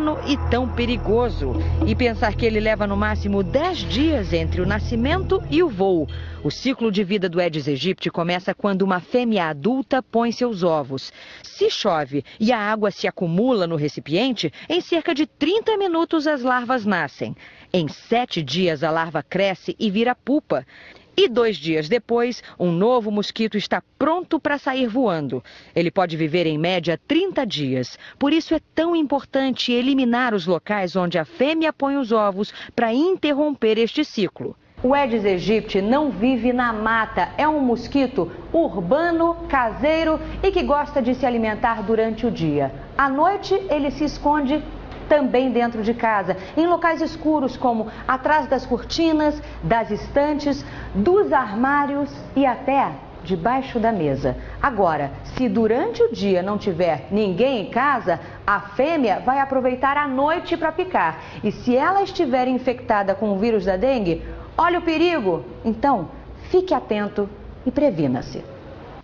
pequeno e tão perigoso. E pensar que ele leva no máximo 10 dias entre o nascimento e o voo. O ciclo de vida do Aedes aegypti começa quando uma fêmea adulta põe seus ovos. Se chove e a água se acumula no recipiente, em cerca de 30 minutos as larvas nascem. Em sete dias a larva cresce e vira pupa. E dois dias depois, um novo mosquito está pronto para sair voando. Ele pode viver em média 30 dias. Por isso é tão importante eliminar os locais onde a fêmea põe os ovos para interromper este ciclo. O Aedes aegypti não vive na mata, é um mosquito urbano, caseiro e que gosta de se alimentar durante o dia. À noite, ele se esconde também dentro de casa, em locais escuros como atrás das cortinas, das estantes, dos armários e até debaixo da mesa. Agora, se durante o dia não tiver ninguém em casa, a fêmea vai aproveitar a noite para picar. E se ela estiver infectada com o vírus da dengue, olha o perigo! Então, fique atento e previna-se.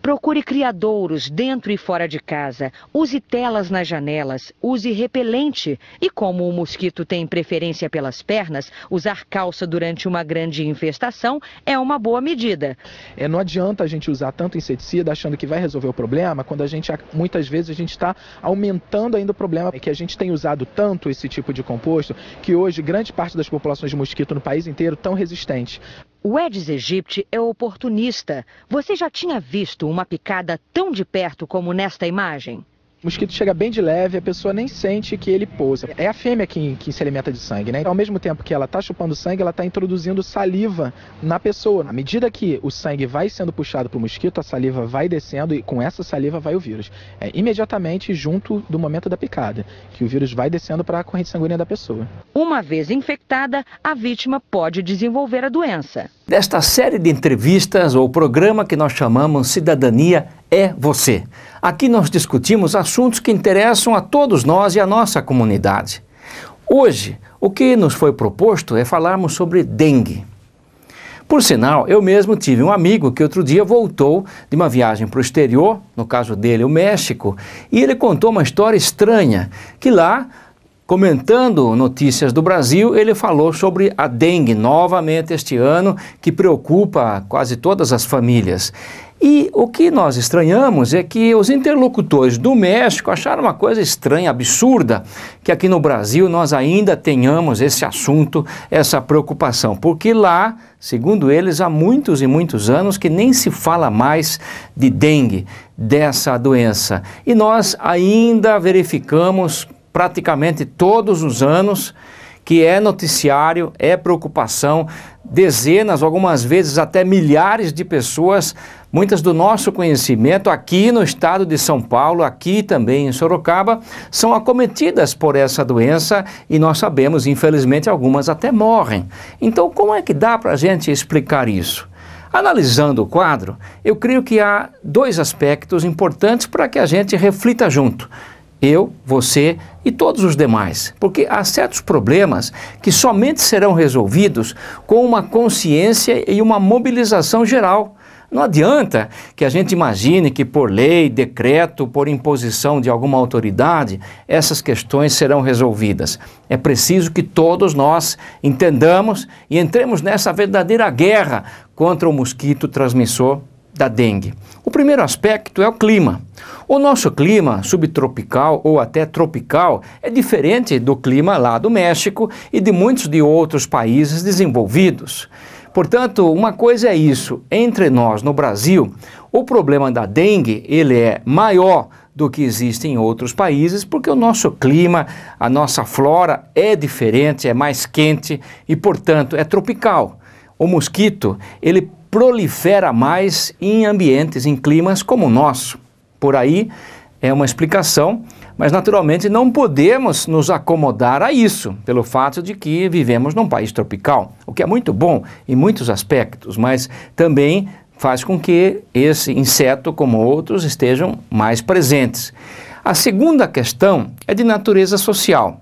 Procure criadouros dentro e fora de casa, use telas nas janelas, use repelente e, como o mosquito tem preferência pelas pernas, usar calça durante uma grande infestação é uma boa medida. É, não adianta a gente usar tanto inseticida achando que vai resolver o problema, quando a gente muitas vezes a gente está aumentando ainda o problema. É que a gente tem usado tanto esse tipo de composto que hoje grande parte das populações de mosquito no país inteiro estão resistentes. O Edis aegypti é oportunista. Você já tinha visto uma picada tão de perto como nesta imagem? mosquito chega bem de leve, a pessoa nem sente que ele pousa. É a fêmea que, que se alimenta de sangue, né? Então, ao mesmo tempo que ela está chupando sangue, ela está introduzindo saliva na pessoa. À medida que o sangue vai sendo puxado para o mosquito, a saliva vai descendo e com essa saliva vai o vírus. É imediatamente junto do momento da picada, que o vírus vai descendo para a corrente sanguínea da pessoa. Uma vez infectada, a vítima pode desenvolver a doença. Desta série de entrevistas ou programa que nós chamamos Cidadania é você. Aqui nós discutimos assuntos que interessam a todos nós e a nossa comunidade. Hoje, o que nos foi proposto é falarmos sobre dengue. Por sinal, eu mesmo tive um amigo que outro dia voltou de uma viagem para o exterior, no caso dele, o México, e ele contou uma história estranha, que lá, comentando notícias do Brasil, ele falou sobre a dengue novamente este ano, que preocupa quase todas as famílias. E o que nós estranhamos é que os interlocutores do México acharam uma coisa estranha, absurda, que aqui no Brasil nós ainda tenhamos esse assunto, essa preocupação, porque lá, segundo eles, há muitos e muitos anos que nem se fala mais de dengue, dessa doença. E nós ainda verificamos praticamente todos os anos que é noticiário, é preocupação. Dezenas, algumas vezes até milhares de pessoas, muitas do nosso conhecimento aqui no estado de São Paulo, aqui também em Sorocaba, são acometidas por essa doença e nós sabemos, infelizmente, algumas até morrem. Então, como é que dá para a gente explicar isso? Analisando o quadro, eu creio que há dois aspectos importantes para que a gente reflita junto. Eu, você e todos os demais, porque há certos problemas que somente serão resolvidos com uma consciência e uma mobilização geral. Não adianta que a gente imagine que por lei, decreto, por imposição de alguma autoridade, essas questões serão resolvidas. É preciso que todos nós entendamos e entremos nessa verdadeira guerra contra o mosquito transmissor da dengue. O primeiro aspecto é o clima. O nosso clima subtropical ou até tropical é diferente do clima lá do México e de muitos de outros países desenvolvidos. Portanto, uma coisa é isso, entre nós no Brasil, o problema da dengue, ele é maior do que existe em outros países, porque o nosso clima, a nossa flora é diferente, é mais quente e, portanto, é tropical. O mosquito, ele prolifera mais em ambientes, em climas como o nosso. Por aí é uma explicação, mas naturalmente não podemos nos acomodar a isso, pelo fato de que vivemos num país tropical, o que é muito bom em muitos aspectos, mas também faz com que esse inseto, como outros, estejam mais presentes. A segunda questão é de natureza social.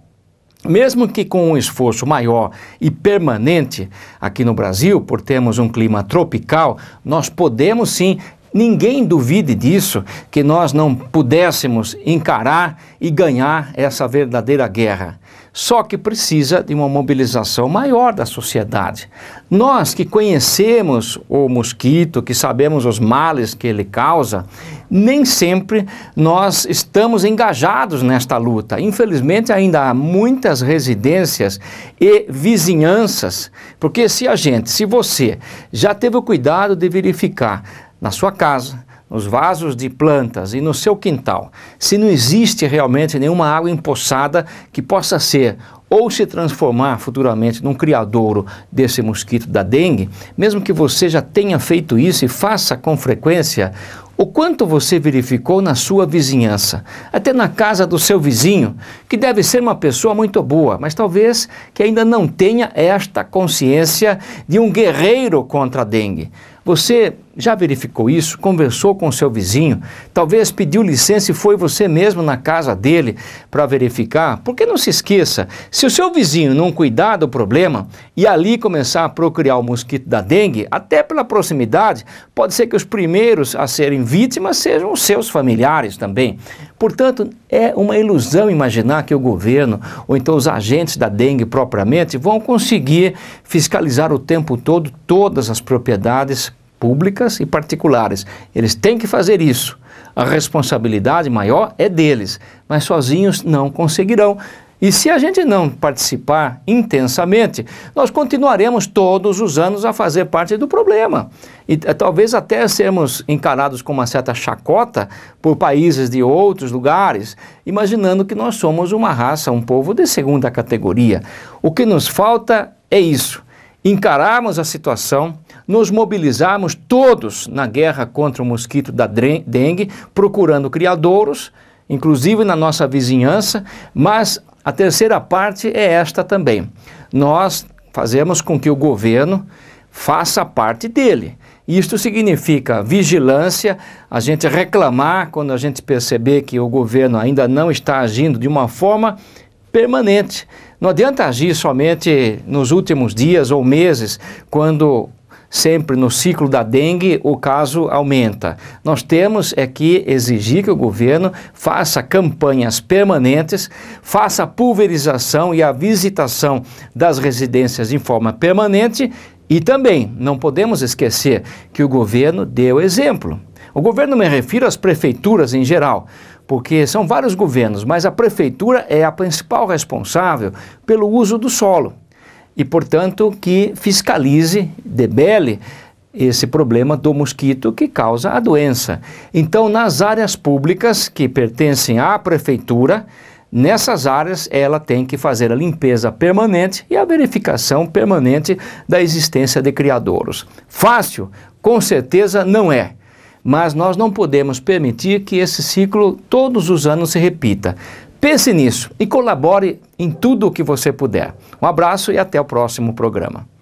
Mesmo que com um esforço maior e permanente aqui no Brasil, por termos um clima tropical, nós podemos sim Ninguém duvide disso, que nós não pudéssemos encarar e ganhar essa verdadeira guerra. Só que precisa de uma mobilização maior da sociedade. Nós que conhecemos o mosquito, que sabemos os males que ele causa, nem sempre nós estamos engajados nesta luta. Infelizmente, ainda há muitas residências e vizinhanças, porque se a gente, se você já teve o cuidado de verificar na sua casa, nos vasos de plantas e no seu quintal, se não existe realmente nenhuma água empoçada que possa ser ou se transformar futuramente num criadouro desse mosquito da dengue, mesmo que você já tenha feito isso e faça com frequência, o quanto você verificou na sua vizinhança, até na casa do seu vizinho, que deve ser uma pessoa muito boa, mas talvez que ainda não tenha esta consciência de um guerreiro contra a dengue. Você já verificou isso? Conversou com seu vizinho? Talvez pediu licença e foi você mesmo na casa dele para verificar? Porque não se esqueça, se o seu vizinho não cuidar do problema e ali começar a procriar o mosquito da dengue, até pela proximidade, pode ser que os primeiros a serem vítimas sejam os seus familiares também. Portanto, é uma ilusão imaginar que o governo ou então os agentes da dengue propriamente vão conseguir fiscalizar o tempo todo todas as propriedades públicas e particulares. Eles têm que fazer isso. A responsabilidade maior é deles, mas sozinhos não conseguirão. E se a gente não participar intensamente, nós continuaremos todos os anos a fazer parte do problema. E eh, talvez até sermos encarados com uma certa chacota por países de outros lugares, imaginando que nós somos uma raça, um povo de segunda categoria. O que nos falta é isso: encararmos a situação nos mobilizarmos todos na guerra contra o mosquito da dengue, procurando criadouros, inclusive na nossa vizinhança, mas a terceira parte é esta também. Nós fazemos com que o governo faça parte dele. Isto significa vigilância, a gente reclamar quando a gente perceber que o governo ainda não está agindo de uma forma permanente. Não adianta agir somente nos últimos dias ou meses, quando sempre no ciclo da dengue o caso aumenta. Nós temos é que exigir que o governo faça campanhas permanentes, faça a pulverização e a visitação das residências em forma permanente e também não podemos esquecer que o governo deu exemplo. O governo me refiro às prefeituras em geral, porque são vários governos, mas a prefeitura é a principal responsável pelo uso do solo e, portanto, que fiscalize, debele esse problema do mosquito que causa a doença. Então, nas áreas públicas que pertencem à prefeitura, nessas áreas ela tem que fazer a limpeza permanente e a verificação permanente da existência de criadouros. Fácil? Com certeza não é. Mas nós não podemos permitir que esse ciclo todos os anos se repita. Pense nisso e colabore em tudo o que você puder. Um abraço e até o próximo programa.